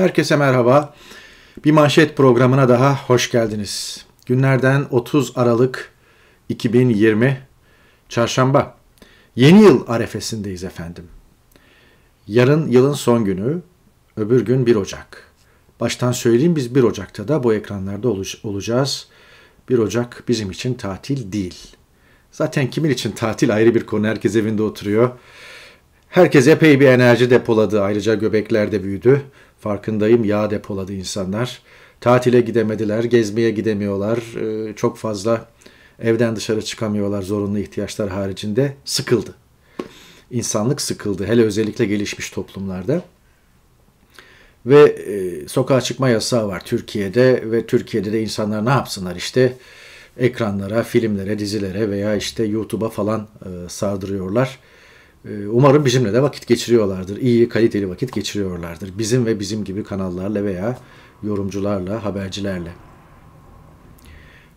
Herkese merhaba. Bir manşet programına daha hoş geldiniz. Günlerden 30 Aralık 2020 Çarşamba. Yeni yıl arefesindeyiz efendim. Yarın yılın son günü, öbür gün 1 Ocak. Baştan söyleyeyim biz 1 Ocak'ta da bu ekranlarda olacağız. 1 Ocak bizim için tatil değil. Zaten kimin için tatil ayrı bir konu. Herkes evinde oturuyor. Herkes epey bir enerji depoladı. Ayrıca göbekler de büyüdü. Farkındayım yağ depoladı insanlar. Tatile gidemediler, gezmeye gidemiyorlar. Ee, çok fazla evden dışarı çıkamıyorlar zorunlu ihtiyaçlar haricinde. Sıkıldı. İnsanlık sıkıldı. Hele özellikle gelişmiş toplumlarda. Ve e, sokağa çıkma yasağı var Türkiye'de ve Türkiye'de de insanlar ne yapsınlar işte ekranlara, filmlere, dizilere veya işte YouTube'a falan e, sardırıyorlar ee, umarım bizimle de vakit geçiriyorlardır. İyi, kaliteli vakit geçiriyorlardır. Bizim ve bizim gibi kanallarla veya yorumcularla, habercilerle.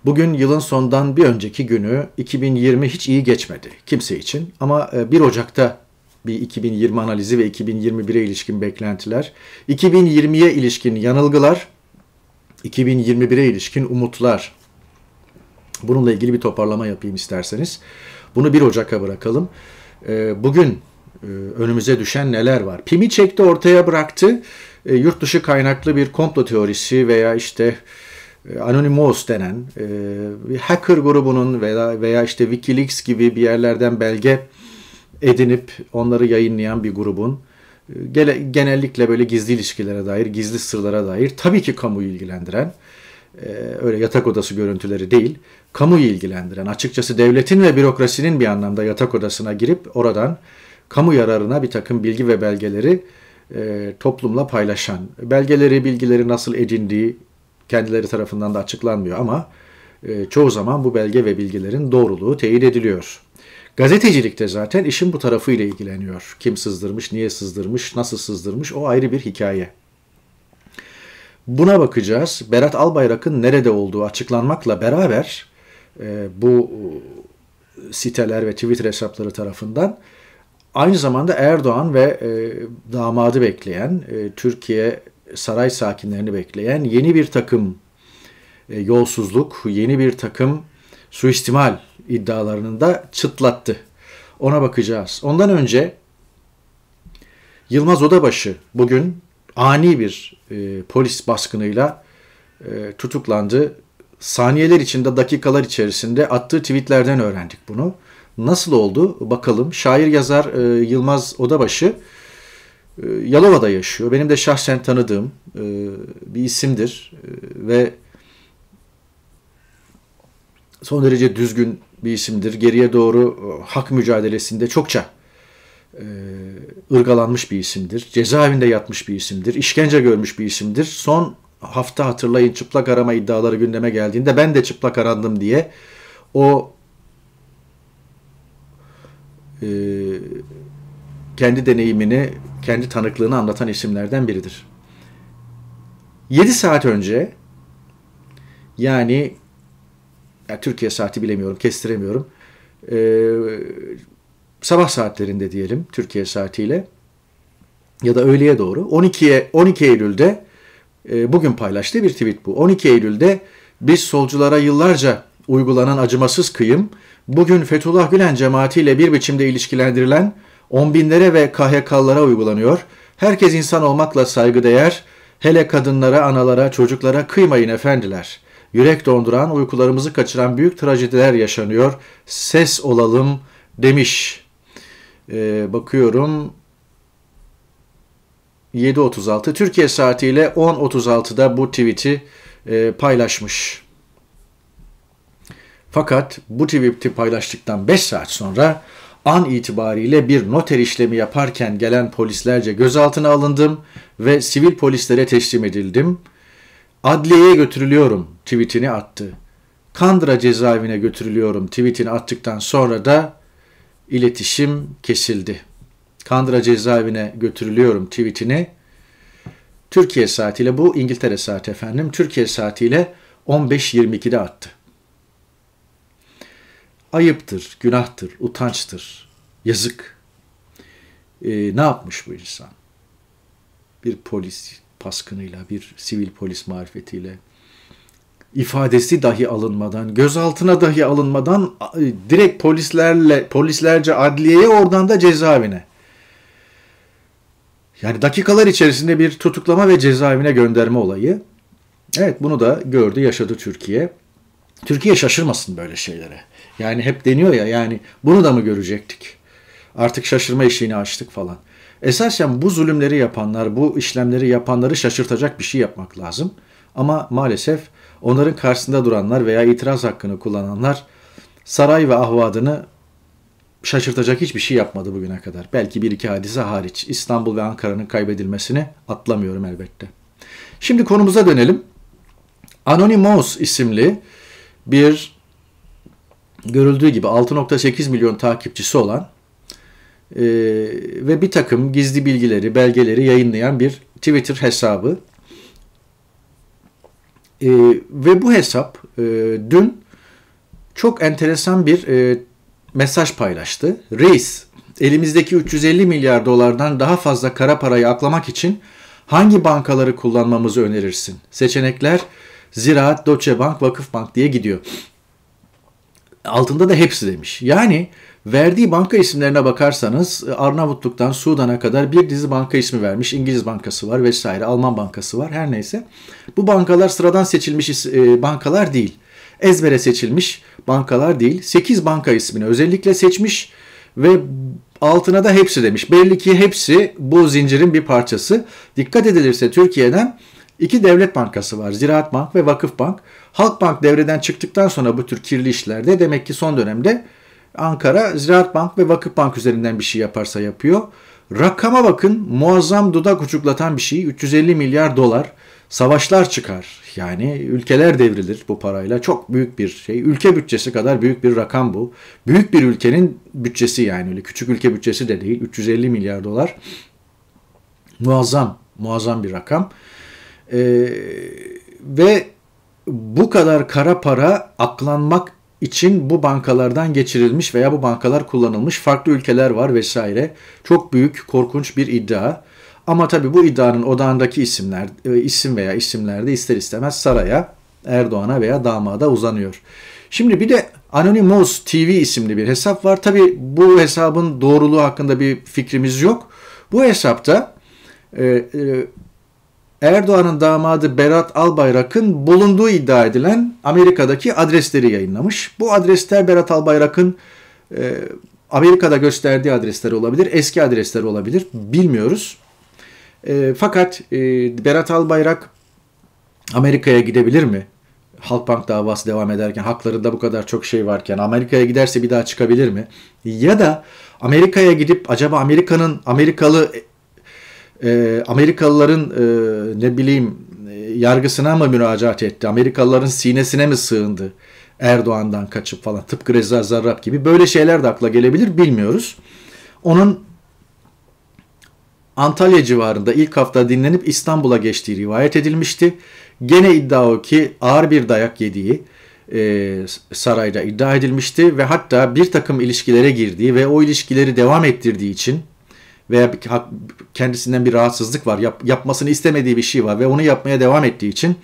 Bugün yılın sondan bir önceki günü 2020 hiç iyi geçmedi kimse için. Ama 1 e, Ocak'ta bir 2020 analizi ve 2021'e ilişkin beklentiler, 2020'ye ilişkin yanılgılar, 2021'e ilişkin umutlar. Bununla ilgili bir toparlama yapayım isterseniz. Bunu 1 Ocak'a bırakalım. Ee, bugün e, önümüze düşen neler var? Pimi çekti ortaya bıraktı. E, yurt dışı kaynaklı bir komplo teorisi veya işte e, Anonymous denen e, bir hacker grubunun veya, veya işte Wikileaks gibi bir yerlerden belge edinip onları yayınlayan bir grubun genellikle böyle gizli ilişkilere dair, gizli sırlara dair tabii ki kamuyu ilgilendiren ee, öyle yatak odası görüntüleri değil, kamuyu ilgilendiren, açıkçası devletin ve bürokrasinin bir anlamda yatak odasına girip oradan kamu yararına bir takım bilgi ve belgeleri e, toplumla paylaşan, belgeleri, bilgileri nasıl edindiği kendileri tarafından da açıklanmıyor ama e, çoğu zaman bu belge ve bilgilerin doğruluğu teyit ediliyor. Gazetecilikte zaten işin bu tarafıyla ilgileniyor. Kim sızdırmış, niye sızdırmış, nasıl sızdırmış o ayrı bir hikaye. Buna bakacağız. Berat Albayrak'ın nerede olduğu açıklanmakla beraber e, bu e, siteler ve Twitter hesapları tarafından aynı zamanda Erdoğan ve e, damadı bekleyen, e, Türkiye saray sakinlerini bekleyen yeni bir takım e, yolsuzluk, yeni bir takım suistimal iddialarını da çıtlattı. Ona bakacağız. Ondan önce Yılmaz Odabaşı bugün ani bir e, polis baskınıyla e, tutuklandı. Saniyeler içinde, dakikalar içerisinde attığı tweetlerden öğrendik bunu. Nasıl oldu bakalım. Şair yazar e, Yılmaz Odabaşı e, Yalova'da yaşıyor. Benim de şahsen tanıdığım e, bir isimdir e, ve son derece düzgün bir isimdir. Geriye doğru e, hak mücadelesinde çokça e, ırgalanmış bir isimdir. Cezaevinde yatmış bir isimdir. işkence görmüş bir isimdir. Son hafta hatırlayın çıplak arama iddiaları gündeme geldiğinde ben de çıplak arandım diye o e, kendi deneyimini, kendi tanıklığını anlatan isimlerden biridir. 7 saat önce yani ya Türkiye saati bilemiyorum, kestiremiyorum. E, sabah saatlerinde diyelim Türkiye saatiyle ya da öğleye doğru 12'ye 12 Eylül'de e, bugün paylaştığı bir tweet bu. 12 Eylül'de biz solculara yıllarca uygulanan acımasız kıyım bugün Fethullah Gülen cemaatiyle bir biçimde ilişkilendirilen on binlere ve KHK'lara uygulanıyor. Herkes insan olmakla saygıdeğer. Hele kadınlara, analara, çocuklara kıymayın efendiler. Yürek donduran, uykularımızı kaçıran büyük trajediler yaşanıyor. Ses olalım demiş e, bakıyorum 7.36 Türkiye saatiyle 10.36'da bu tweet'i e, paylaşmış. Fakat bu tweet'i paylaştıktan 5 saat sonra an itibariyle bir noter işlemi yaparken gelen polislerce gözaltına alındım ve sivil polislere teslim edildim. Adliyeye götürülüyorum tweetini attı. Kandıra cezaevine götürülüyorum tweetini attıktan sonra da iletişim kesildi. Kandıra cezaevine götürülüyorum tweetini Türkiye saatiyle bu İngiltere saati efendim Türkiye saatiyle 15.22'de attı. Ayıptır, günahtır, utançtır, yazık. Ee, ne yapmış bu insan? Bir polis paskınıyla, bir sivil polis marifetiyle, ifadesi dahi alınmadan, gözaltına dahi alınmadan direkt polislerle polislerce adliyeye oradan da cezaevine. Yani dakikalar içerisinde bir tutuklama ve cezaevine gönderme olayı. Evet bunu da gördü, yaşadı Türkiye. Türkiye şaşırmasın böyle şeylere. Yani hep deniyor ya yani bunu da mı görecektik? Artık şaşırma işini açtık falan. Esasen bu zulümleri yapanlar, bu işlemleri yapanları şaşırtacak bir şey yapmak lazım. Ama maalesef onların karşısında duranlar veya itiraz hakkını kullananlar saray ve ahvadını şaşırtacak hiçbir şey yapmadı bugüne kadar. Belki bir iki hadise hariç İstanbul ve Ankara'nın kaybedilmesini atlamıyorum elbette. Şimdi konumuza dönelim. Anonymous isimli bir görüldüğü gibi 6.8 milyon takipçisi olan e, ve bir takım gizli bilgileri, belgeleri yayınlayan bir Twitter hesabı e, ve bu hesap e, dün çok enteresan bir e, mesaj paylaştı. Reis elimizdeki 350 milyar dolardan daha fazla kara parayı aklamak için hangi bankaları kullanmamızı önerirsin? Seçenekler Ziraat, Deutsche Bank, Vakıfbank diye gidiyor. Altında da hepsi demiş. Yani Verdiği banka isimlerine bakarsanız e, Arnavutluk'tan Sudan'a kadar bir dizi banka ismi vermiş. İngiliz bankası var vesaire, Alman bankası var her neyse. Bu bankalar sıradan seçilmiş e, bankalar değil. Ezbere seçilmiş bankalar değil. 8 banka ismini özellikle seçmiş ve altına da hepsi demiş. Belli ki hepsi bu zincirin bir parçası. Dikkat edilirse Türkiye'den iki devlet bankası var. Ziraat Bank ve Vakıf Bank. Halk Bank devreden çıktıktan sonra bu tür kirli işlerde demek ki son dönemde Ankara Ziraat Bank ve Bank üzerinden bir şey yaparsa yapıyor. Rakama bakın muazzam dudak uçuklatan bir şey 350 milyar dolar. Savaşlar çıkar yani ülkeler devrilir bu parayla çok büyük bir şey ülke bütçesi kadar büyük bir rakam bu. Büyük bir ülkenin bütçesi yani öyle küçük ülke bütçesi de değil 350 milyar dolar muazzam muazzam bir rakam ee, ve bu kadar kara para aklanmak için bu bankalardan geçirilmiş veya bu bankalar kullanılmış farklı ülkeler var vesaire. Çok büyük, korkunç bir iddia. Ama tabii bu iddianın odağındaki isimler, e, isim veya isimlerde ister istemez saraya, Erdoğan'a veya damada uzanıyor. Şimdi bir de Anonymous TV isimli bir hesap var. Tabii bu hesabın doğruluğu hakkında bir fikrimiz yok. Bu hesapta e, e, Erdoğan'ın damadı Berat Albayrak'ın bulunduğu iddia edilen Amerika'daki adresleri yayınlamış. Bu adresler Berat Albayrak'ın e, Amerika'da gösterdiği adresler olabilir, eski adresler olabilir, bilmiyoruz. E, fakat e, Berat Albayrak Amerika'ya gidebilir mi? Halkbank davası devam ederken, haklarında bu kadar çok şey varken Amerika'ya giderse bir daha çıkabilir mi? Ya da Amerika'ya gidip acaba Amerika'nın Amerikalı e, Amerikalıların e, ne bileyim e, yargısına mı müracaat etti? Amerikalıların sinesine mi sığındı? Erdoğan'dan kaçıp falan tıpkı Reza Zarrab gibi böyle şeyler de akla gelebilir bilmiyoruz. Onun Antalya civarında ilk hafta dinlenip İstanbul'a geçtiği rivayet edilmişti. Gene iddia o ki ağır bir dayak yediği e, sarayda iddia edilmişti ve hatta bir takım ilişkilere girdiği ve o ilişkileri devam ettirdiği için veya bir, kendisinden bir rahatsızlık var. Yap, yapmasını istemediği bir şey var ve onu yapmaya devam ettiği için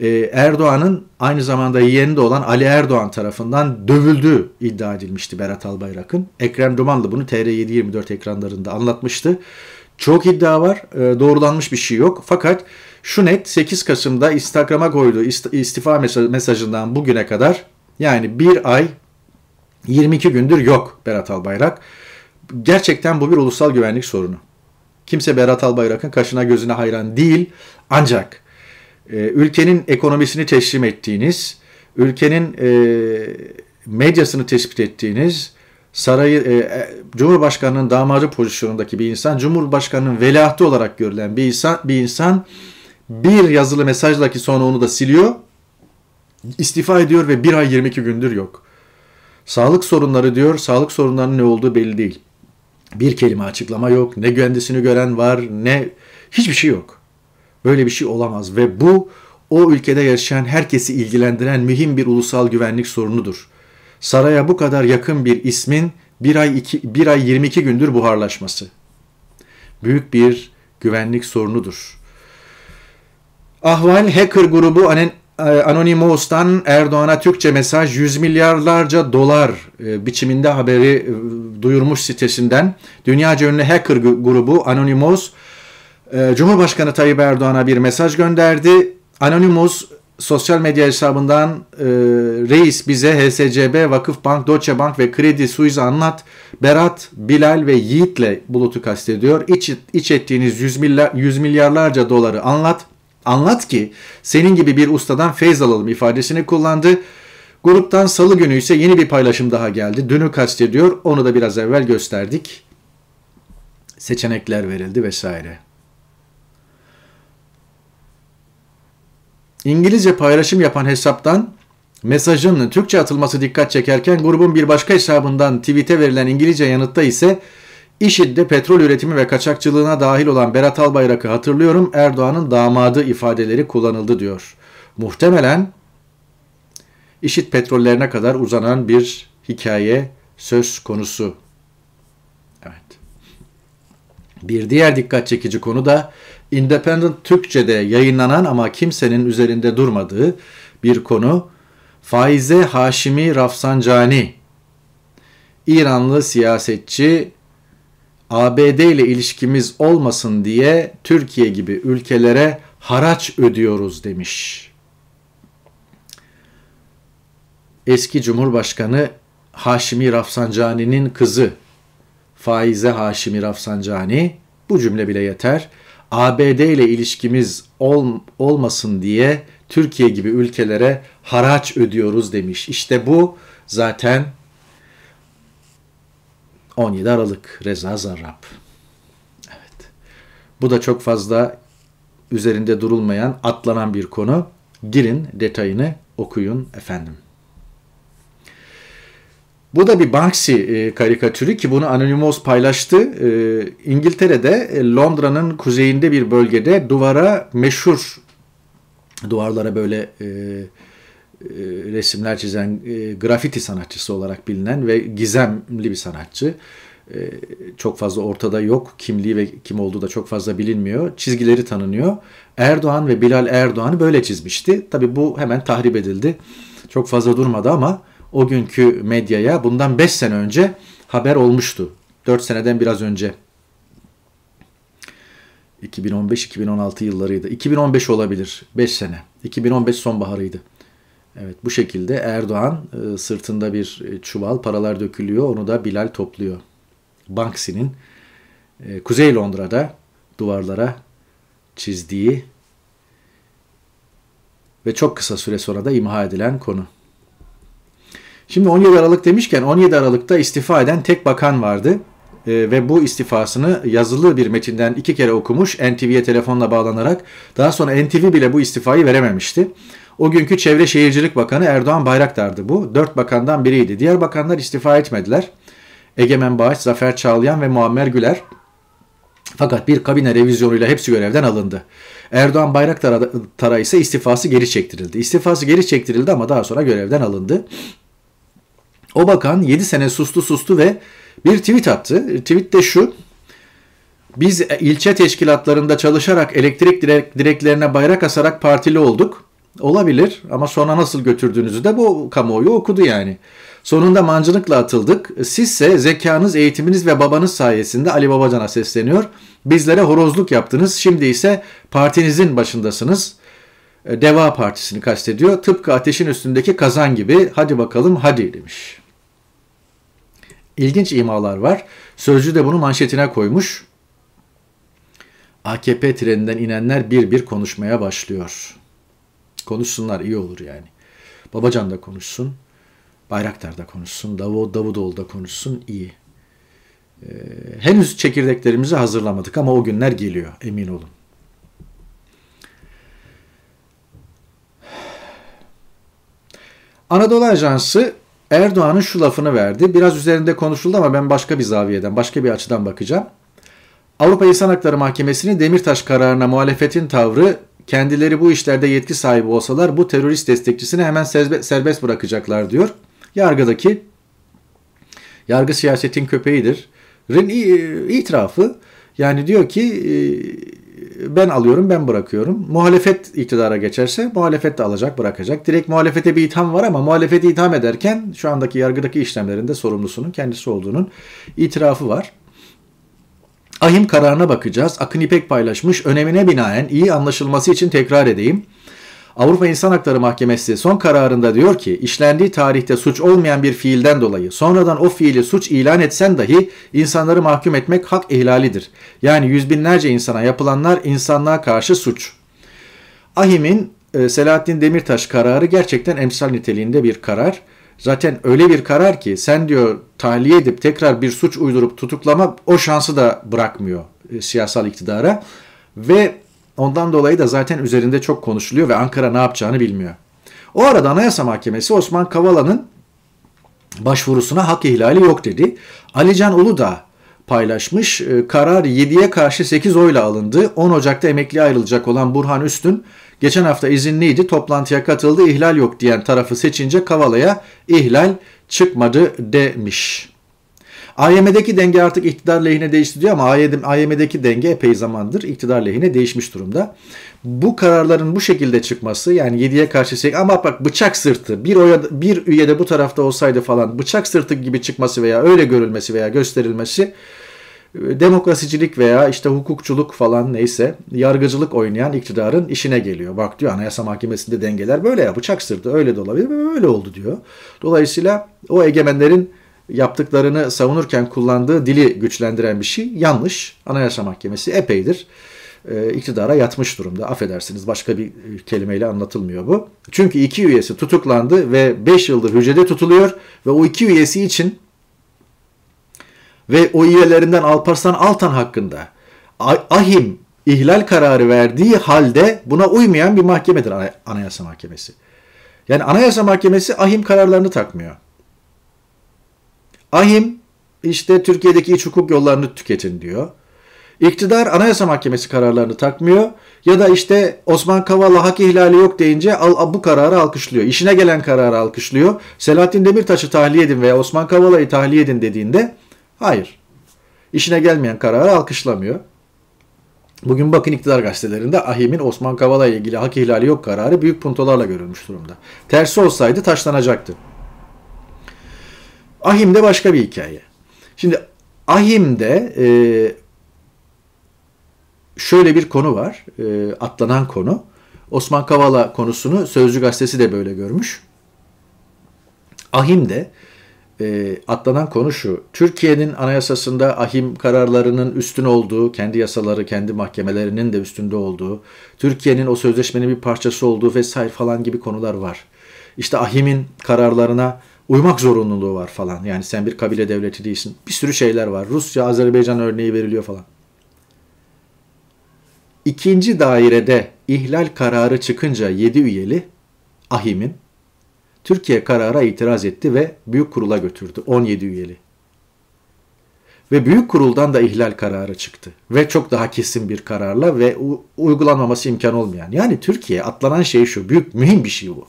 e, Erdoğan'ın aynı zamanda yeğeni de olan Ali Erdoğan tarafından dövüldüğü iddia edilmişti Berat Albayrak'ın. Ekrem Dumanlı bunu TR724 ekranlarında anlatmıştı. Çok iddia var. E, doğrulanmış bir şey yok. Fakat şu net 8 Kasım'da Instagram'a koyduğu istifa mesajından bugüne kadar yani bir ay 22 gündür yok Berat Albayrak gerçekten bu bir ulusal güvenlik sorunu. Kimse Berat Albayrak'ın kaşına gözüne hayran değil. Ancak e, ülkenin ekonomisini teslim ettiğiniz, ülkenin e, medyasını tespit ettiğiniz, sarayı e, e Cumhurbaşkanının damadı pozisyonundaki bir insan, Cumhurbaşkanının veliahtı olarak görülen bir insan, bir insan bir yazılı mesajlaki sonra onu da siliyor, istifa ediyor ve bir ay 22 gündür yok. Sağlık sorunları diyor, sağlık sorunlarının ne olduğu belli değil. Bir kelime açıklama yok. Ne kendisini gören var ne hiçbir şey yok. Böyle bir şey olamaz ve bu o ülkede yaşayan herkesi ilgilendiren mühim bir ulusal güvenlik sorunudur. Saraya bu kadar yakın bir ismin bir ay, iki, bir ay 22 gündür buharlaşması. Büyük bir güvenlik sorunudur. Ahval Hacker grubu ee, Anonymous'tan Erdoğan'a Türkçe mesaj 100 milyarlarca dolar e, biçiminde haberi e, duyurmuş sitesinden dünyaca ünlü hacker grubu Anonymous e, Cumhurbaşkanı Tayyip Erdoğan'a bir mesaj gönderdi. Anonymous sosyal medya hesabından reis bize HSCB, Vakıf Bank, Deutsche Bank ve Kredi Suiz anlat. Berat, Bilal ve Yiğit'le Bulut'u kastediyor. İç, iç ettiğiniz 100, milyar, 100 milyarlarca doları anlat. Anlat ki senin gibi bir ustadan feyz alalım ifadesini kullandı. Gruptan salı günü ise yeni bir paylaşım daha geldi. Dünü kastediyor. Onu da biraz evvel gösterdik. Seçenekler verildi vesaire. İngilizce paylaşım yapan hesaptan mesajın Türkçe atılması dikkat çekerken grubun bir başka hesabından tweet'e verilen İngilizce yanıtta ise İŞİD'de petrol üretimi ve kaçakçılığına dahil olan Berat Albayrak'ı hatırlıyorum Erdoğan'ın damadı ifadeleri kullanıldı diyor. Muhtemelen İŞİD petrollerine kadar uzanan bir hikaye söz konusu. Evet. Bir diğer dikkat çekici konu da Independent Türkçe'de yayınlanan ama kimsenin üzerinde durmadığı bir konu Faize Haşimi Rafsanjani. İranlı siyasetçi ABD ile ilişkimiz olmasın diye Türkiye gibi ülkelere haraç ödüyoruz demiş. Eski Cumhurbaşkanı Haşimi Rafsanjani'nin kızı Faize Haşimi Rafsanjani bu cümle bile yeter. ABD ile ilişkimiz ol, olmasın diye Türkiye gibi ülkelere haraç ödüyoruz demiş. İşte bu zaten 17 Aralık Reza Zarrab. Evet. Bu da çok fazla üzerinde durulmayan, atlanan bir konu. Girin detayını okuyun efendim. Bu da bir Banksy e, karikatürü ki bunu Anonymous paylaştı. E, İngiltere'de e, Londra'nın kuzeyinde bir bölgede duvara meşhur duvarlara böyle e, e, resimler çizen e, grafiti sanatçısı olarak bilinen ve gizemli bir sanatçı. E, çok fazla ortada yok. Kimliği ve kim olduğu da çok fazla bilinmiyor. Çizgileri tanınıyor. Erdoğan ve Bilal Erdoğan'ı böyle çizmişti. Tabi bu hemen tahrip edildi. Çok fazla durmadı ama o günkü medyaya bundan 5 sene önce haber olmuştu. 4 seneden biraz önce. 2015-2016 yıllarıydı. 2015 olabilir. 5 sene. 2015 sonbaharıydı. Evet bu şekilde Erdoğan e, sırtında bir e, çuval paralar dökülüyor onu da Bilal topluyor. Banksy'nin e, Kuzey Londra'da duvarlara çizdiği ve çok kısa süre sonra da imha edilen konu. Şimdi 17 Aralık demişken 17 Aralık'ta istifa eden tek bakan vardı ve bu istifasını yazılı bir metinden iki kere okumuş NTV'ye telefonla bağlanarak daha sonra NTV bile bu istifayı verememişti. O günkü Çevre Şehircilik Bakanı Erdoğan Bayraktar'dı bu. Dört bakandan biriydi. Diğer bakanlar istifa etmediler. Egemen Bağış, Zafer Çağlayan ve Muammer Güler. Fakat bir kabine revizyonuyla hepsi görevden alındı. Erdoğan Bayraktar'a ise istifası geri çektirildi. İstifası geri çektirildi ama daha sonra görevden alındı. O bakan 7 sene sustu sustu ve bir tweet attı. Tweet de şu. Biz ilçe teşkilatlarında çalışarak elektrik direklerine bayrak asarak partili olduk. Olabilir ama sonra nasıl götürdüğünüzü de bu kamuoyu okudu yani. Sonunda mancınıkla atıldık. Sizse zekanız, eğitiminiz ve babanız sayesinde Ali Babacan'a sesleniyor. Bizlere horozluk yaptınız. Şimdi ise partinizin başındasınız. E, Deva Partisi'ni kastediyor. Tıpkı ateşin üstündeki kazan gibi hadi bakalım hadi demiş. İlginç imalar var. Sözcü de bunu manşetine koymuş. AKP treninden inenler bir bir konuşmaya başlıyor. Konuşsunlar iyi olur yani. Babacan da konuşsun. Bayraktar da konuşsun. Davut Davutoğlu da konuşsun iyi. Ee, henüz çekirdeklerimizi hazırlamadık ama o günler geliyor emin olun. Anadolu Ajansı Erdoğan'ın şu lafını verdi. Biraz üzerinde konuşuldu ama ben başka bir zaviyeden, başka bir açıdan bakacağım. Avrupa İnsan Hakları Mahkemesi'nin Demirtaş kararına muhalefetin tavrı kendileri bu işlerde yetki sahibi olsalar bu terörist destekçisini hemen serbest bırakacaklar diyor. Yargıdaki yargı siyasetin köpeğidir. Rin e, itirafı yani diyor ki e, ben alıyorum ben bırakıyorum. Muhalefet iktidara geçerse muhalefet de alacak bırakacak. Direkt muhalefete bir itham var ama muhalefeti itham ederken şu andaki yargıdaki işlemlerinde sorumlusunun kendisi olduğunun itirafı var. Ahim kararına bakacağız. Akın İpek paylaşmış. Önemine binaen iyi anlaşılması için tekrar edeyim. Avrupa İnsan Hakları Mahkemesi son kararında diyor ki işlendiği tarihte suç olmayan bir fiilden dolayı sonradan o fiili suç ilan etsen dahi insanları mahkum etmek hak ihlalidir. Yani yüz binlerce insana yapılanlar insanlığa karşı suç. Ahim'in e, Selahattin Demirtaş kararı gerçekten emsal niteliğinde bir karar zaten öyle bir karar ki sen diyor tahliye edip tekrar bir suç uydurup tutuklama o şansı da bırakmıyor e, siyasal iktidara ve ondan dolayı da zaten üzerinde çok konuşuluyor ve Ankara ne yapacağını bilmiyor. O arada Anayasa Mahkemesi Osman Kavala'nın başvurusuna hak ihlali yok dedi. Alican Ulu da paylaşmış. E, karar 7'ye karşı 8 oyla alındı. 10 Ocak'ta emekli ayrılacak olan Burhan Üstün Geçen hafta izinliydi, toplantıya katıldı, ihlal yok diyen tarafı seçince Kavala'ya ihlal çıkmadı demiş. AYM'deki denge artık iktidar lehine değişti diyor ama AYM'deki denge epey zamandır iktidar lehine değişmiş durumda. Bu kararların bu şekilde çıkması yani 7'ye karşı şey ama bak bıçak sırtı bir, oya, bir üyede bu tarafta olsaydı falan bıçak sırtı gibi çıkması veya öyle görülmesi veya gösterilmesi demokrasicilik veya işte hukukçuluk falan neyse yargıcılık oynayan iktidarın işine geliyor. Bak diyor Anayasa Mahkemesi'nde dengeler böyle ya bıçak sırtı öyle de olabilir böyle oldu diyor. Dolayısıyla o egemenlerin yaptıklarını savunurken kullandığı dili güçlendiren bir şey yanlış. Anayasa Mahkemesi epeydir e, iktidara yatmış durumda. Affedersiniz başka bir e, kelimeyle anlatılmıyor bu. Çünkü iki üyesi tutuklandı ve 5 yıldır hücrede tutuluyor ve o iki üyesi için ve o üyelerinden Alparslan Altan hakkında ahim ihlal kararı verdiği halde buna uymayan bir mahkemedir Anayasa Mahkemesi. Yani Anayasa Mahkemesi ahim kararlarını takmıyor. Ahim işte Türkiye'deki iç hukuk yollarını tüketin diyor. İktidar Anayasa Mahkemesi kararlarını takmıyor ya da işte Osman Kavala hak ihlali yok deyince al, bu kararı alkışlıyor. İşine gelen kararı alkışlıyor. Selahattin Demirtaş'ı tahliye edin veya Osman Kavala'yı tahliye edin dediğinde Hayır. İşine gelmeyen kararı alkışlamıyor. Bugün bakın iktidar gazetelerinde Ahim'in Osman Kavala ile ilgili hak ihlali yok kararı büyük puntolarla görülmüş durumda. Tersi olsaydı taşlanacaktı. Ahim de başka bir hikaye. Şimdi Ahim'de e, şöyle bir konu var. E, atlanan konu. Osman Kavala konusunu Sözcü Gazetesi de böyle görmüş. Ahim'de e, atlanan konu şu. Türkiye'nin anayasasında ahim kararlarının üstün olduğu, kendi yasaları, kendi mahkemelerinin de üstünde olduğu, Türkiye'nin o sözleşmenin bir parçası olduğu vesaire falan gibi konular var. İşte ahimin kararlarına uymak zorunluluğu var falan. Yani sen bir kabile devleti değilsin. Bir sürü şeyler var. Rusya, Azerbaycan örneği veriliyor falan. İkinci dairede ihlal kararı çıkınca 7 üyeli ahimin Türkiye karara itiraz etti ve Büyük Kurul'a götürdü 17 üyeli. Ve Büyük Kurul'dan da ihlal kararı çıktı. Ve çok daha kesin bir kararla ve uygulanmaması imkan olmayan. Yani Türkiye atlanan şey şu, büyük mühim bir şey bu.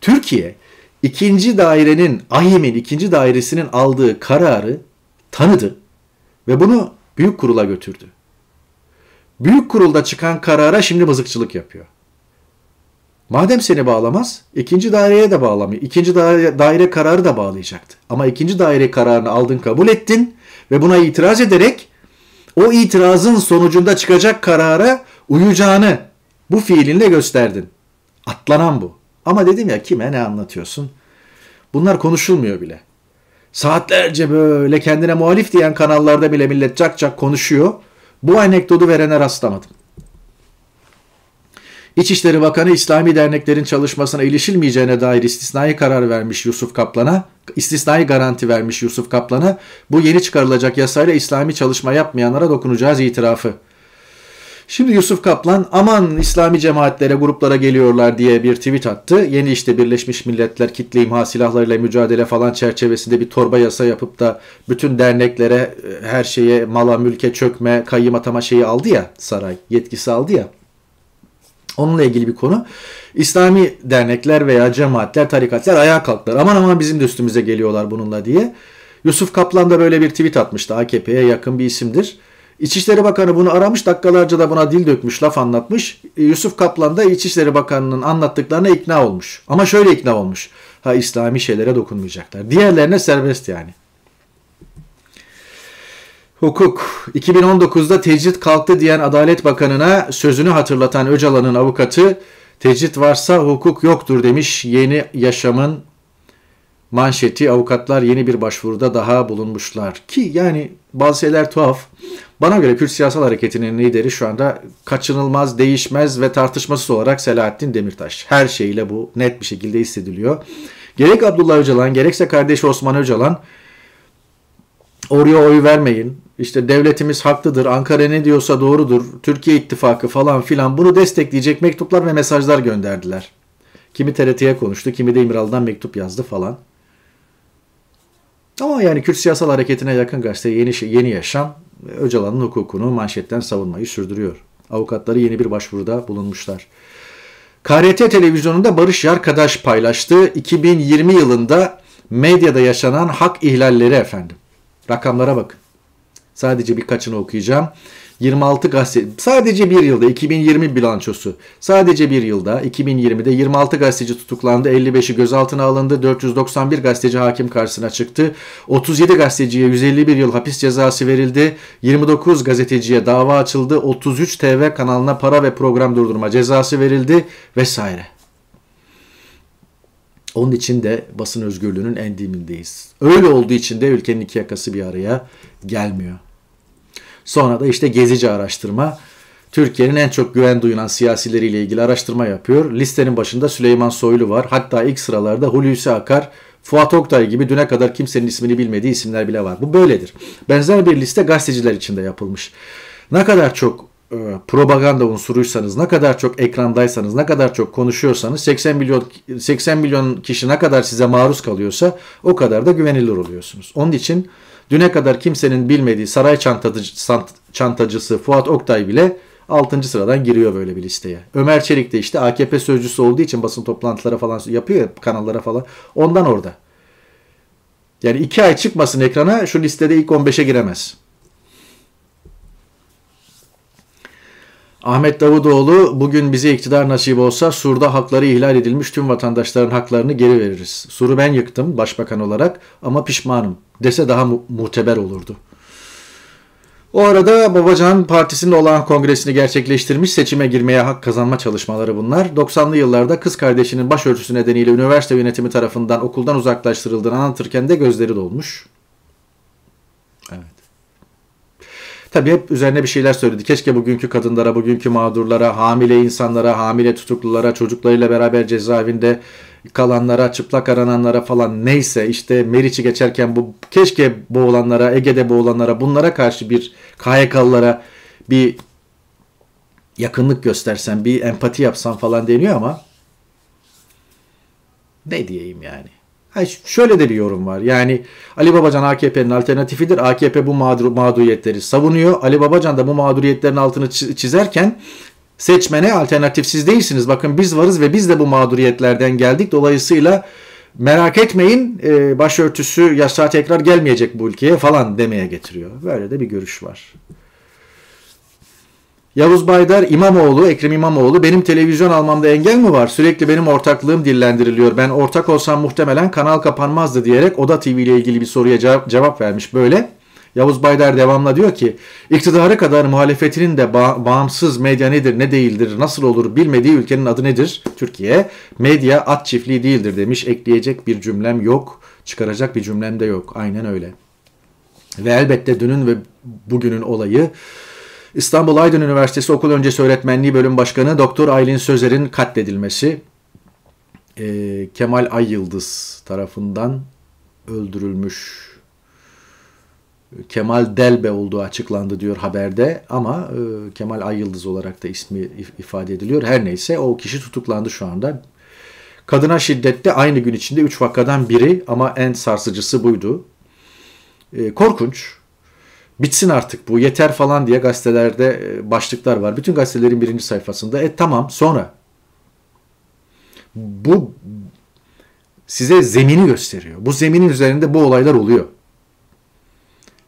Türkiye ikinci dairenin, AHİM'in ikinci dairesinin aldığı kararı tanıdı ve bunu Büyük Kurul'a götürdü. Büyük Kurul'da çıkan karara şimdi mızıkçılık yapıyor. Madem seni bağlamaz, ikinci daireye de bağlamıyor. İkinci daire, daire kararı da bağlayacaktı. Ama ikinci daire kararını aldın, kabul ettin ve buna itiraz ederek o itirazın sonucunda çıkacak karara uyacağını bu fiilinle gösterdin. Atlanan bu. Ama dedim ya kime ne anlatıyorsun? Bunlar konuşulmuyor bile. Saatlerce böyle kendine muhalif diyen kanallarda bile millet cak cak konuşuyor. Bu anekdotu verene rastlamadım. İçişleri Bakanı İslami derneklerin çalışmasına ilişilmeyeceğine dair istisnai karar vermiş Yusuf Kaplan'a, istisnai garanti vermiş Yusuf Kaplan'a bu yeni çıkarılacak yasayla İslami çalışma yapmayanlara dokunacağız itirafı. Şimdi Yusuf Kaplan aman İslami cemaatlere gruplara geliyorlar diye bir tweet attı. Yeni işte Birleşmiş Milletler kitle imha silahlarıyla mücadele falan çerçevesinde bir torba yasa yapıp da bütün derneklere e, her şeye mala mülke çökme kayyım atama şeyi aldı ya saray yetkisi aldı ya. Onunla ilgili bir konu. İslami dernekler veya cemaatler, tarikatlar ayağa kalktılar. Aman aman bizim de üstümüze geliyorlar bununla diye. Yusuf Kaplan da böyle bir tweet atmıştı. AKP'ye yakın bir isimdir. İçişleri Bakanı bunu aramış dakikalarca da buna dil dökmüş, laf anlatmış. E, Yusuf Kaplan da İçişleri Bakanı'nın anlattıklarına ikna olmuş. Ama şöyle ikna olmuş. Ha İslami şeylere dokunmayacaklar. Diğerlerine serbest yani. Hukuk 2019'da tecrit kalktı diyen Adalet Bakanı'na sözünü hatırlatan Öcalan'ın avukatı tecrit varsa hukuk yoktur demiş yeni yaşamın manşeti avukatlar yeni bir başvuruda daha bulunmuşlar. Ki yani bazı şeyler tuhaf. Bana göre Kürt Siyasal Hareketi'nin lideri şu anda kaçınılmaz, değişmez ve tartışmasız olarak Selahattin Demirtaş. Her şeyle bu net bir şekilde hissediliyor. Gerek Abdullah Öcalan gerekse kardeş Osman Öcalan oraya oy vermeyin. İşte devletimiz haklıdır, Ankara ne diyorsa doğrudur, Türkiye ittifakı falan filan bunu destekleyecek mektuplar ve mesajlar gönderdiler. Kimi TRT'ye konuştu, kimi de İmralı'dan mektup yazdı falan. Ama yani Kürt Siyasal Hareketi'ne yakın gazete Yeni, yeni Yaşam, Öcalan'ın hukukunu manşetten savunmayı sürdürüyor. Avukatları yeni bir başvuruda bulunmuşlar. KRT televizyonunda Barış Yarkadaş paylaştı. 2020 yılında medyada yaşanan hak ihlalleri efendim. Rakamlara bakın. Sadece birkaçını okuyacağım. 26 gazete sadece bir yılda 2020 bilançosu sadece bir yılda 2020'de 26 gazeteci tutuklandı 55'i gözaltına alındı 491 gazeteci hakim karşısına çıktı 37 gazeteciye 151 yıl hapis cezası verildi 29 gazeteciye dava açıldı 33 TV kanalına para ve program durdurma cezası verildi vesaire. Onun için de basın özgürlüğünün en dimindeyiz. Öyle olduğu için de ülkenin iki yakası bir araya gelmiyor. Sonra da işte gezici araştırma. Türkiye'nin en çok güven duyulan siyasileriyle ilgili araştırma yapıyor. Listenin başında Süleyman Soylu var. Hatta ilk sıralarda Hulusi Akar, Fuat Oktay gibi düne kadar kimsenin ismini bilmediği isimler bile var. Bu böyledir. Benzer bir liste gazeteciler için de yapılmış. Ne kadar çok e, propaganda unsuruysanız, ne kadar çok ekrandaysanız, ne kadar çok konuşuyorsanız 80 milyon 80 milyon kişi ne kadar size maruz kalıyorsa o kadar da güvenilir oluyorsunuz. Onun için düne kadar kimsenin bilmediği saray çantacı, çantacısı Fuat Oktay bile 6. sıradan giriyor böyle bir listeye. Ömer Çelik de işte AKP sözcüsü olduğu için basın toplantılara falan yapıyor ya, kanallara falan. Ondan orada. Yani 2 ay çıkmasın ekrana şu listede ilk 15'e giremez. Ahmet Davutoğlu bugün bize iktidar nasip olsa Sur'da hakları ihlal edilmiş tüm vatandaşların haklarını geri veririz. Sur'u ben yıktım başbakan olarak ama pişmanım dese daha mu- muteber olurdu. O arada Babacan Partisi'nin olağan kongresini gerçekleştirmiş seçime girmeye hak kazanma çalışmaları bunlar. 90'lı yıllarda kız kardeşinin başörtüsü nedeniyle üniversite yönetimi tarafından okuldan uzaklaştırıldığını anlatırken de gözleri dolmuş. Tabii hep üzerine bir şeyler söyledi. Keşke bugünkü kadınlara, bugünkü mağdurlara, hamile insanlara, hamile tutuklulara, çocuklarıyla beraber cezaevinde kalanlara, çıplak arananlara falan neyse işte Meriç'i geçerken bu keşke boğulanlara, Ege'de boğulanlara bunlara karşı bir KYK'lılara bir yakınlık göstersen, bir empati yapsan falan deniyor ama ne diyeyim yani. Hayır, şöyle de bir yorum var. Yani Ali Babacan AKP'nin alternatifidir. AKP bu mağdur, mağduriyetleri savunuyor. Ali Babacan da bu mağduriyetlerin altını çizerken seçmene alternatifsiz değilsiniz. Bakın biz varız ve biz de bu mağduriyetlerden geldik. Dolayısıyla merak etmeyin e, başörtüsü yasağa tekrar gelmeyecek bu ülkeye falan demeye getiriyor. Böyle de bir görüş var. Yavuz Baydar İmamoğlu, Ekrem İmamoğlu benim televizyon almamda engel mi var? Sürekli benim ortaklığım dillendiriliyor. Ben ortak olsam muhtemelen kanal kapanmazdı diyerek Oda TV ile ilgili bir soruya cevap, vermiş böyle. Yavuz Baydar devamla diyor ki iktidarı kadar muhalefetinin de ba- bağımsız medya nedir ne değildir nasıl olur bilmediği ülkenin adı nedir? Türkiye medya at çiftliği değildir demiş ekleyecek bir cümlem yok çıkaracak bir cümlem de yok aynen öyle. Ve elbette dünün ve bugünün olayı İstanbul Aydın Üniversitesi Okul Öncesi Öğretmenliği Bölüm Başkanı Doktor Aylin Sözer'in katledilmesi e, Kemal Ay tarafından öldürülmüş Kemal Delbe olduğu açıklandı diyor haberde ama e, Kemal Ay olarak da ismi ifade ediliyor. Her neyse o kişi tutuklandı şu anda. Kadına şiddette aynı gün içinde 3 vakadan biri ama en sarsıcısı buydu. E, korkunç bitsin artık bu yeter falan diye gazetelerde e, başlıklar var. Bütün gazetelerin birinci sayfasında. E tamam sonra. Bu size zemini gösteriyor. Bu zeminin üzerinde bu olaylar oluyor.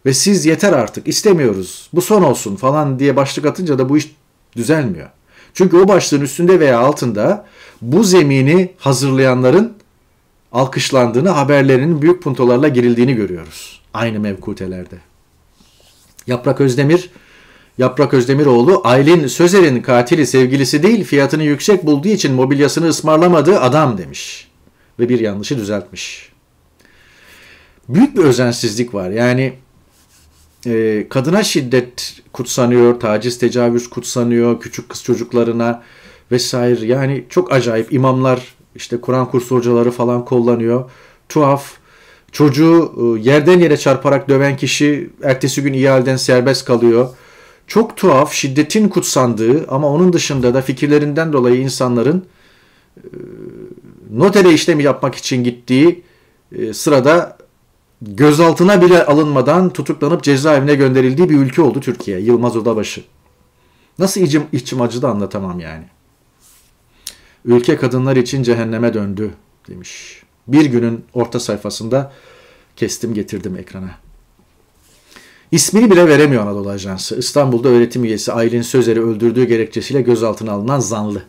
Ve siz yeter artık istemiyoruz bu son olsun falan diye başlık atınca da bu iş düzelmiyor. Çünkü o başlığın üstünde veya altında bu zemini hazırlayanların alkışlandığını, haberlerinin büyük puntolarla girildiğini görüyoruz. Aynı mevkutelerde. Yaprak Özdemir, Yaprak Özdemiroğlu, Aylin Sözer'in katili sevgilisi değil, fiyatını yüksek bulduğu için mobilyasını ısmarlamadığı adam demiş. Ve bir yanlışı düzeltmiş. Büyük bir özensizlik var. Yani e, kadına şiddet kutsanıyor, taciz, tecavüz kutsanıyor, küçük kız çocuklarına vesaire. Yani çok acayip imamlar, işte Kur'an kursu hocaları falan kullanıyor. Tuhaf Çocuğu e, yerden yere çarparak döven kişi ertesi gün ihaleden serbest kalıyor. Çok tuhaf, şiddetin kutsandığı ama onun dışında da fikirlerinden dolayı insanların e, notere işlemi yapmak için gittiği e, sırada gözaltına bile alınmadan tutuklanıp cezaevine gönderildiği bir ülke oldu Türkiye. Yılmaz Odabaşı. Nasıl içim, içim acı da anlatamam yani. Ülke kadınlar için cehenneme döndü demiş. Bir günün orta sayfasında kestim getirdim ekrana. İsmini bile veremiyor Anadolu Ajansı. İstanbul'da öğretim üyesi Aylin Sözer'i öldürdüğü gerekçesiyle gözaltına alınan zanlı.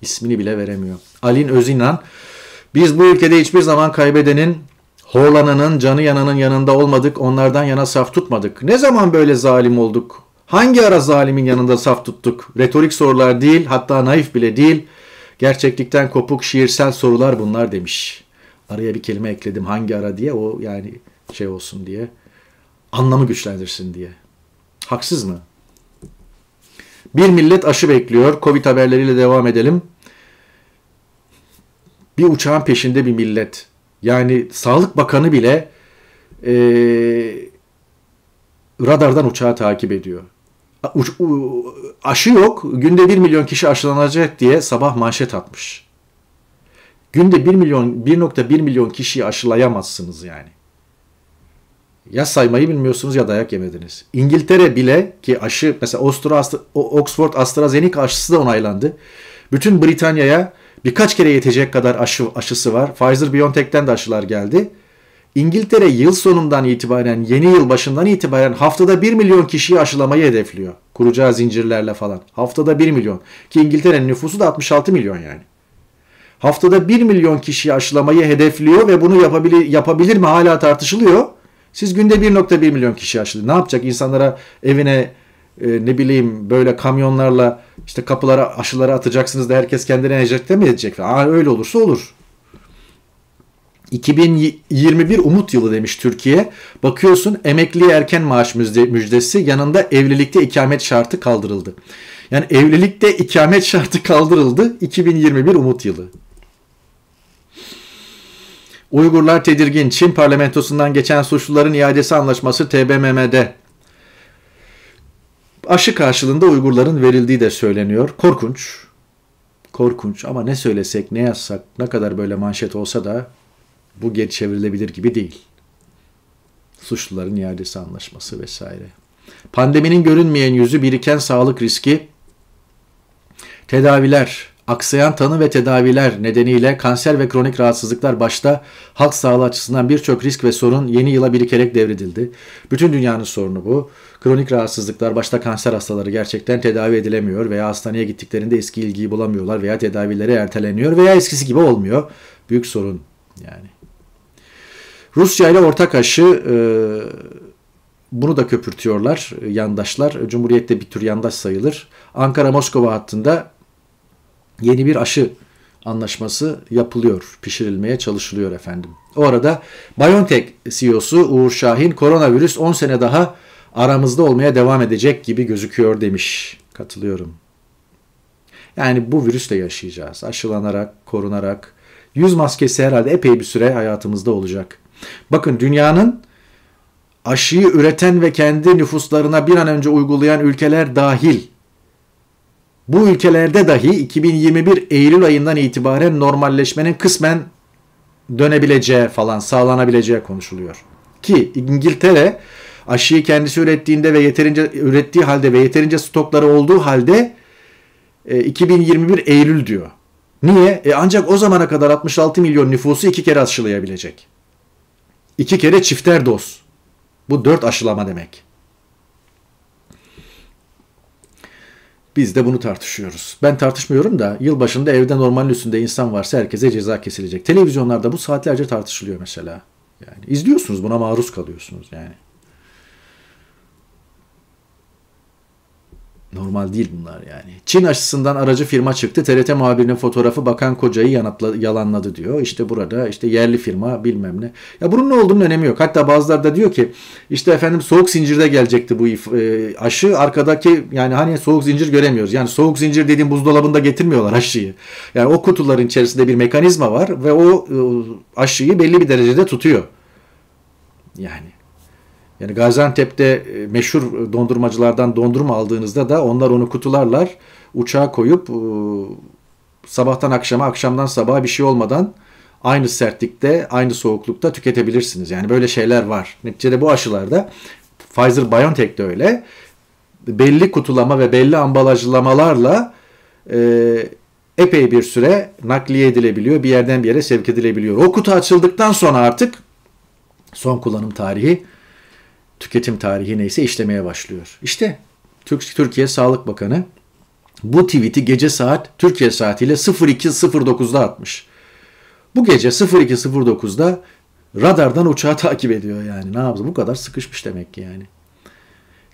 İsmini bile veremiyor. Alin Özinan, biz bu ülkede hiçbir zaman kaybedenin, horlananın, canı yananın yanında olmadık, onlardan yana saf tutmadık. Ne zaman böyle zalim olduk? Hangi ara zalimin yanında saf tuttuk? Retorik sorular değil, hatta naif bile değil.'' Gerçeklikten kopuk şiirsel sorular bunlar demiş. Araya bir kelime ekledim hangi ara diye o yani şey olsun diye. Anlamı güçlendirsin diye. Haksız mı? Bir millet aşı bekliyor. Covid haberleriyle devam edelim. Bir uçağın peşinde bir millet. Yani Sağlık Bakanı bile e, radardan uçağı takip ediyor aşı yok günde 1 milyon kişi aşılanacak diye sabah manşet atmış. Günde 1 milyon 1.1 milyon kişiyi aşılayamazsınız yani. Ya saymayı bilmiyorsunuz ya dayak yemediniz. İngiltere bile ki aşı mesela Ostra, Oxford AstraZeneca aşısı da onaylandı. Bütün Britanya'ya birkaç kere yetecek kadar aşı, aşısı var. Pfizer BioNTech'ten de aşılar geldi. İngiltere yıl sonundan itibaren yeni yıl başından itibaren haftada 1 milyon kişiyi aşılamayı hedefliyor. Kuracağı zincirlerle falan. Haftada 1 milyon. Ki İngiltere'nin nüfusu da 66 milyon yani. Haftada 1 milyon kişiyi aşılamayı hedefliyor ve bunu yapabilir, yapabilir mi hala tartışılıyor. Siz günde 1.1 milyon kişi aşılı. Ne yapacak? İnsanlara evine e, ne bileyim böyle kamyonlarla işte kapılara aşıları atacaksınız da herkes kendine enjekte mi edecek? Aa, öyle olursa olur. 2021 umut yılı demiş Türkiye. Bakıyorsun emekliye erken maaş müjdesi yanında evlilikte ikamet şartı kaldırıldı. Yani evlilikte ikamet şartı kaldırıldı 2021 umut yılı. Uygurlar tedirgin. Çin parlamentosundan geçen suçluların iadesi anlaşması TBMM'de. Aşı karşılığında Uygurların verildiği de söyleniyor. Korkunç. Korkunç ama ne söylesek, ne yazsak, ne kadar böyle manşet olsa da bu geri çevrilebilir gibi değil. Suçluların iadesi anlaşması vesaire. Pandeminin görünmeyen yüzü biriken sağlık riski, tedaviler, aksayan tanı ve tedaviler nedeniyle kanser ve kronik rahatsızlıklar başta halk sağlığı açısından birçok risk ve sorun yeni yıla birikerek devredildi. Bütün dünyanın sorunu bu. Kronik rahatsızlıklar başta kanser hastaları gerçekten tedavi edilemiyor veya hastaneye gittiklerinde eski ilgiyi bulamıyorlar veya tedavileri erteleniyor veya eskisi gibi olmuyor. Büyük sorun yani. Rusya ile ortak aşı e, bunu da köpürtüyorlar e, yandaşlar. Cumhuriyet de bir tür yandaş sayılır. Ankara-Moskova hattında yeni bir aşı anlaşması yapılıyor, pişirilmeye çalışılıyor efendim. O arada BioNTech CEO'su Uğur Şahin koronavirüs 10 sene daha aramızda olmaya devam edecek gibi gözüküyor demiş. Katılıyorum. Yani bu virüsle yaşayacağız. Aşılanarak, korunarak. Yüz maskesi herhalde epey bir süre hayatımızda olacak. Bakın dünyanın aşıyı üreten ve kendi nüfuslarına bir an önce uygulayan ülkeler dahil bu ülkelerde dahi 2021 Eylül ayından itibaren normalleşmenin kısmen dönebileceği falan sağlanabileceği konuşuluyor. Ki İngiltere aşıyı kendisi ürettiğinde ve yeterince ürettiği halde ve yeterince stokları olduğu halde 2021 e, Eylül diyor. Niye? E ancak o zamana kadar 66 milyon nüfusu iki kere aşılayabilecek. İki kere çifter doz. Bu dört aşılama demek. Biz de bunu tartışıyoruz. Ben tartışmıyorum da yılbaşında evde normal üstünde insan varsa herkese ceza kesilecek. Televizyonlarda bu saatlerce tartışılıyor mesela. Yani izliyorsunuz buna maruz kalıyorsunuz yani. Normal değil bunlar yani. Çin aşısından aracı firma çıktı. TRT muhabirinin fotoğrafı bakan kocayı yanıtla, yalanladı diyor. İşte burada işte yerli firma bilmem ne. Ya bunun ne olduğunun önemi yok. Hatta bazıları da diyor ki işte efendim soğuk zincirde gelecekti bu e, aşı. Arkadaki yani hani soğuk zincir göremiyoruz. Yani soğuk zincir dediğim buzdolabında getirmiyorlar aşıyı. Yani o kutuların içerisinde bir mekanizma var ve o e, aşıyı belli bir derecede tutuyor. Yani yani Gaziantep'te e, meşhur e, dondurmacılardan dondurma aldığınızda da onlar onu kutularlar, uçağa koyup e, sabahtan akşama, akşamdan sabaha bir şey olmadan aynı sertlikte, aynı soğuklukta tüketebilirsiniz. Yani böyle şeyler var. Neticede bu aşılarda Pfizer-BioNTech de öyle. Belli kutulama ve belli ambalajlamalarla e, epey bir süre nakliye edilebiliyor. Bir yerden bir yere sevk edilebiliyor. O kutu açıldıktan sonra artık son kullanım tarihi tüketim tarihi neyse işlemeye başlıyor. İşte Türk Türkiye Sağlık Bakanı bu tweet'i gece saat Türkiye saatiyle 02.09'da atmış. Bu gece 02.09'da radardan uçağı takip ediyor yani. Ne yaptı bu kadar sıkışmış demek ki yani.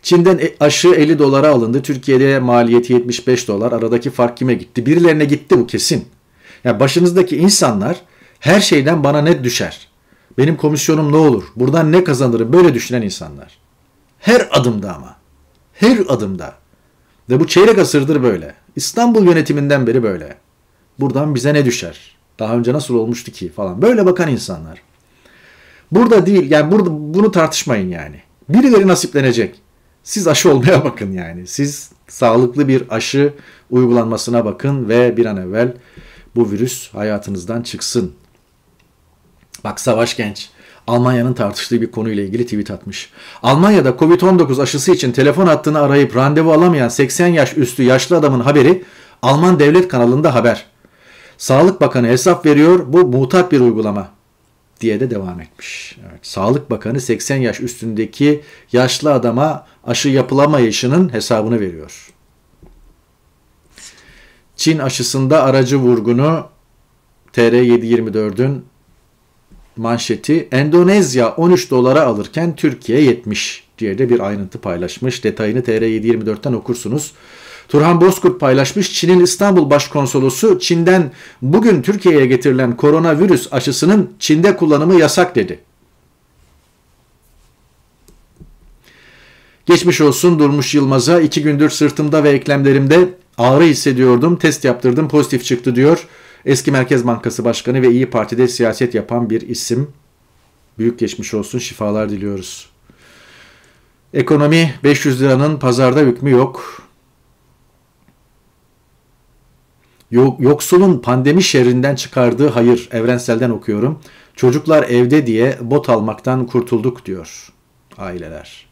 Çin'den e, aşı 50 dolara alındı. Türkiye'de maliyeti 75 dolar. Aradaki fark kime gitti? Birilerine gitti bu kesin. Yani başınızdaki insanlar her şeyden bana net düşer. Benim komisyonum ne olur? Buradan ne kazanırım? Böyle düşünen insanlar. Her adımda ama. Her adımda. Ve bu çeyrek asırdır böyle. İstanbul yönetiminden beri böyle. Buradan bize ne düşer? Daha önce nasıl olmuştu ki falan. Böyle bakan insanlar. Burada değil yani burada bunu tartışmayın yani. Birileri nasiplenecek. Siz aşı olmaya bakın yani. Siz sağlıklı bir aşı uygulanmasına bakın ve bir an evvel bu virüs hayatınızdan çıksın. Bak Savaş Genç. Almanya'nın tartıştığı bir konuyla ilgili tweet atmış. Almanya'da Covid-19 aşısı için telefon attığını arayıp randevu alamayan 80 yaş üstü yaşlı adamın haberi Alman devlet kanalında haber. Sağlık Bakanı hesap veriyor bu muhtap bir uygulama diye de devam etmiş. Evet, Sağlık Bakanı 80 yaş üstündeki yaşlı adama aşı yapılamayışının hesabını veriyor. Çin aşısında aracı vurgunu TR724'ün manşeti Endonezya 13 dolara alırken Türkiye 70 diye de bir ayrıntı paylaşmış. Detayını TR724'ten okursunuz. Turhan Bozkurt paylaşmış Çin'in İstanbul Başkonsolosu Çin'den bugün Türkiye'ye getirilen koronavirüs aşısının Çin'de kullanımı yasak dedi. Geçmiş olsun Durmuş Yılmaz'a iki gündür sırtımda ve eklemlerimde ağrı hissediyordum. Test yaptırdım pozitif çıktı diyor. Eski Merkez Bankası Başkanı ve İyi Parti'de siyaset yapan bir isim. Büyük geçmiş olsun şifalar diliyoruz. Ekonomi 500 liranın pazarda hükmü yok. Yoksulun pandemi şerrinden çıkardığı hayır, evrenselden okuyorum. Çocuklar evde diye bot almaktan kurtulduk diyor aileler.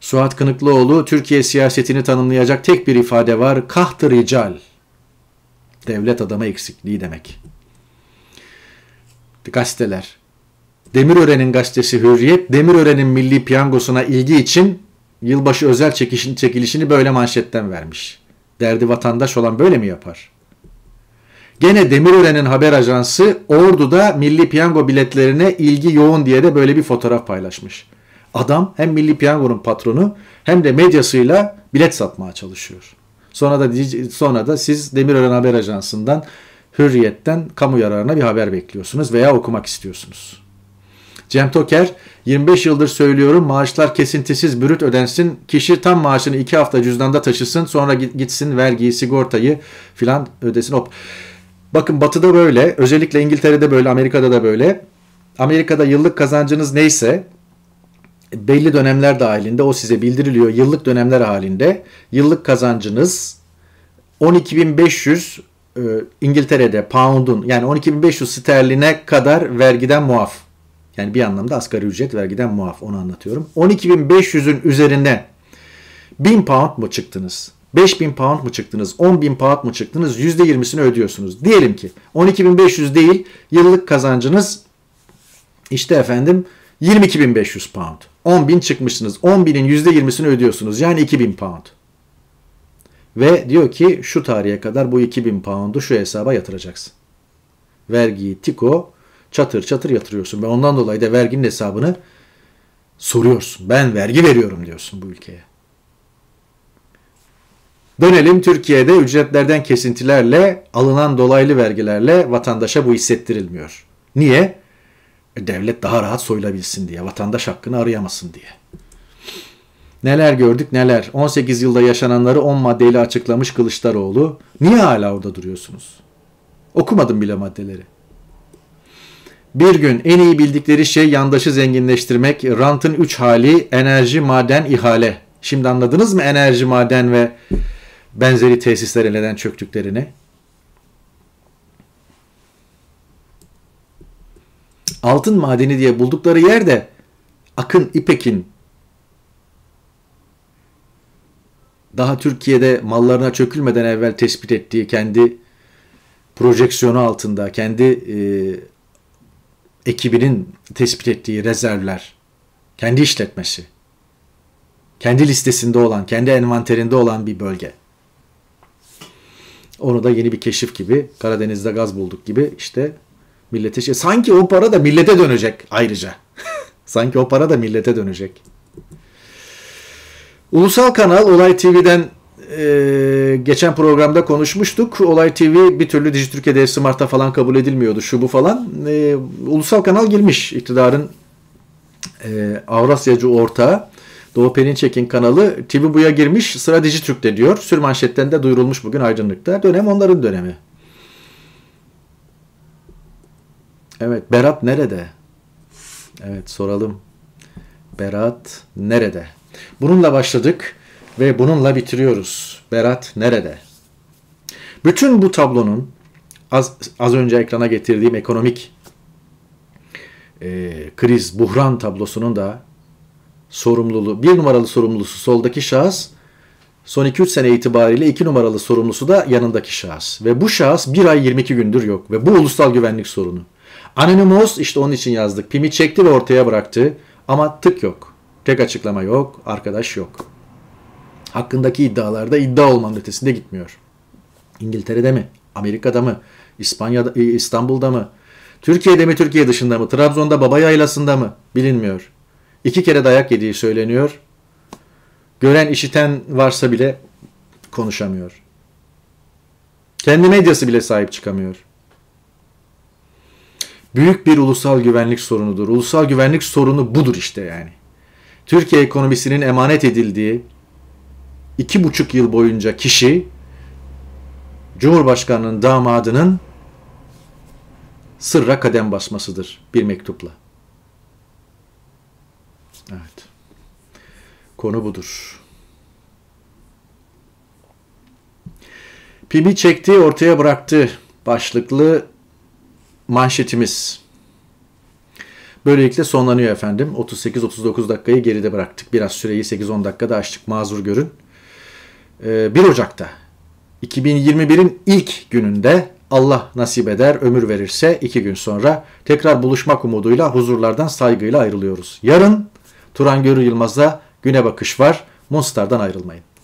Suat Kınıklıoğlu, Türkiye siyasetini tanımlayacak tek bir ifade var, kahtı rical. Devlet adamı eksikliği demek. Gazeteler. Demirören'in gazetesi Hürriyet, Demirören'in milli piyangosuna ilgi için yılbaşı özel çekişin, çekilişini böyle manşetten vermiş. Derdi vatandaş olan böyle mi yapar? Gene Demirören'in haber ajansı Ordu'da milli piyango biletlerine ilgi yoğun diye de böyle bir fotoğraf paylaşmış. Adam hem milli piyangonun patronu hem de medyasıyla bilet satmaya çalışıyor. Sonra da sonra da siz Demirören Haber Ajansı'ndan Hürriyet'ten kamu yararına bir haber bekliyorsunuz veya okumak istiyorsunuz. Cem Toker 25 yıldır söylüyorum maaşlar kesintisiz bürüt ödensin. Kişi tam maaşını 2 hafta cüzdanda taşısın sonra gitsin vergiyi sigortayı filan ödesin. Hop. Bakın batıda böyle özellikle İngiltere'de böyle Amerika'da da böyle. Amerika'da yıllık kazancınız neyse belli dönemler dahilinde o size bildiriliyor. Yıllık dönemler halinde yıllık kazancınız 12.500 e, İngiltere'de pound'un yani 12.500 sterline kadar vergiden muaf. Yani bir anlamda asgari ücret vergiden muaf onu anlatıyorum. 12.500'ün üzerine 1000 pound mu çıktınız? 5000 pound mu çıktınız? 10.000 pound mu çıktınız? %20'sini ödüyorsunuz. Diyelim ki 12.500 değil yıllık kazancınız işte efendim 22.500 pound. 10.000 çıkmışsınız. 10.000'in %20'sini ödüyorsunuz. Yani 2.000 pound. Ve diyor ki şu tarihe kadar bu 2000 pound'u şu hesaba yatıracaksın. Vergiyi, tiko çatır çatır yatırıyorsun ve ondan dolayı da verginin hesabını soruyorsun. Ben vergi veriyorum diyorsun bu ülkeye. Dönelim Türkiye'de ücretlerden kesintilerle alınan dolaylı vergilerle vatandaşa bu hissettirilmiyor. Niye? devlet daha rahat soyulabilsin diye, vatandaş hakkını arayamasın diye. Neler gördük neler. 18 yılda yaşananları 10 maddeyle açıklamış Kılıçdaroğlu. Niye hala orada duruyorsunuz? Okumadım bile maddeleri. Bir gün en iyi bildikleri şey yandaşı zenginleştirmek, rantın 3 hali enerji, maden, ihale. Şimdi anladınız mı enerji, maden ve benzeri tesisler neden çöktüklerini? altın madeni diye buldukları yerde Akın İpek'in daha Türkiye'de mallarına çökülmeden evvel tespit ettiği kendi projeksiyonu altında, kendi e, ekibinin tespit ettiği rezervler, kendi işletmesi, kendi listesinde olan, kendi envanterinde olan bir bölge. Onu da yeni bir keşif gibi, Karadeniz'de gaz bulduk gibi işte Millete şey. Sanki o para da millete dönecek ayrıca. Sanki o para da millete dönecek. Ulusal kanal Olay TV'den e, geçen programda konuşmuştuk. Olay TV bir türlü Dijitürk'e Smart'a falan kabul edilmiyordu şu bu falan. E, ulusal kanal girmiş iktidarın e, Avrasyacı ortağı. Doğu Perinçek'in kanalı TV Bu'ya girmiş sıra Dijitürk'te diyor. Sürmanşetten de duyurulmuş bugün aydınlıkta. Dönem onların dönemi. Evet, Berat nerede? Evet, soralım. Berat nerede? Bununla başladık ve bununla bitiriyoruz. Berat nerede? Bütün bu tablonun az, az önce ekrana getirdiğim ekonomik e, kriz, buhran tablosunun da sorumluluğu, bir numaralı sorumlusu soldaki şahıs, son 2-3 sene itibariyle iki numaralı sorumlusu da yanındaki şahıs. Ve bu şahıs bir ay 22 gündür yok ve bu ulusal güvenlik sorunu. Anonymous işte onun için yazdık. Pimi çekti ve ortaya bıraktı. Ama tık yok. Tek açıklama yok. Arkadaş yok. Hakkındaki iddialarda iddia olmanın ötesinde gitmiyor. İngiltere'de mi? Amerika'da mı? İspanya'da, e, İstanbul'da mı? Türkiye'de mi Türkiye dışında mı? Trabzon'da baba yaylasında mı? Bilinmiyor. İki kere dayak yediği söyleniyor. Gören işiten varsa bile konuşamıyor. Kendi medyası bile sahip çıkamıyor büyük bir ulusal güvenlik sorunudur. Ulusal güvenlik sorunu budur işte yani. Türkiye ekonomisinin emanet edildiği iki buçuk yıl boyunca kişi Cumhurbaşkanı'nın damadının sırra kadem basmasıdır bir mektupla. Evet. Konu budur. Pimi çekti ortaya bıraktı başlıklı manşetimiz. Böylelikle sonlanıyor efendim. 38-39 dakikayı geride bıraktık. Biraz süreyi 8-10 dakikada açtık. Mazur görün. 1 ee, Ocak'ta 2021'in ilk gününde Allah nasip eder, ömür verirse iki gün sonra tekrar buluşmak umuduyla huzurlardan saygıyla ayrılıyoruz. Yarın Turan Görü Yılmaz'da güne bakış var. Monster'dan ayrılmayın.